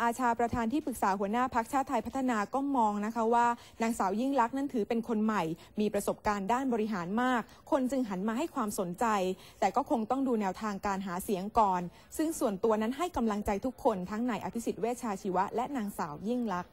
อาชาประธานที่ปรึกษาหัวหน้าพักชาติไทยพัฒนาก็มองนะคะว่านางสาวยิ่งลักษณ์นั้นถือเป็นคนใหม่ มีประสบการณ์ด้านบริหารมาก คนจึงหันมาให้ความสนใจแต่ก็คงต้องดูแนวทางการหาเสียงก่อน ซึ่งส่วนตัวนั้นให้กำลังใจทุกคนทั้งนายอภิสิทธิ์เวชชาชีวะและนางสาวยิ่งลักษณ์